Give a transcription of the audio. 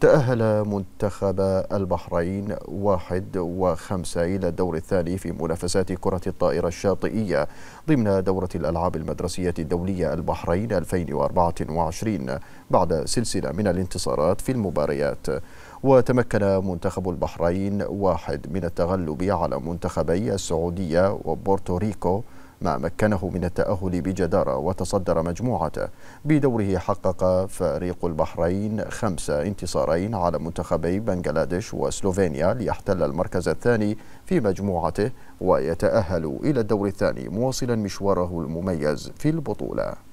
تأهل منتخب البحرين واحد وخمسة إلى الدور الثاني في منافسات كرة الطائرة الشاطئية ضمن دورة الألعاب المدرسية الدولية البحرين 2024 بعد سلسلة من الانتصارات في المباريات وتمكن منتخب البحرين واحد من التغلب على منتخبي السعودية وبورتوريكو ما مكنه من التأهل بجدارة وتصدر مجموعته بدوره حقق فريق البحرين خمسة انتصارين على منتخبي بنغلاديش وسلوفينيا ليحتل المركز الثاني في مجموعته ويتأهل إلى الدور الثاني مواصلا مشواره المميز في البطولة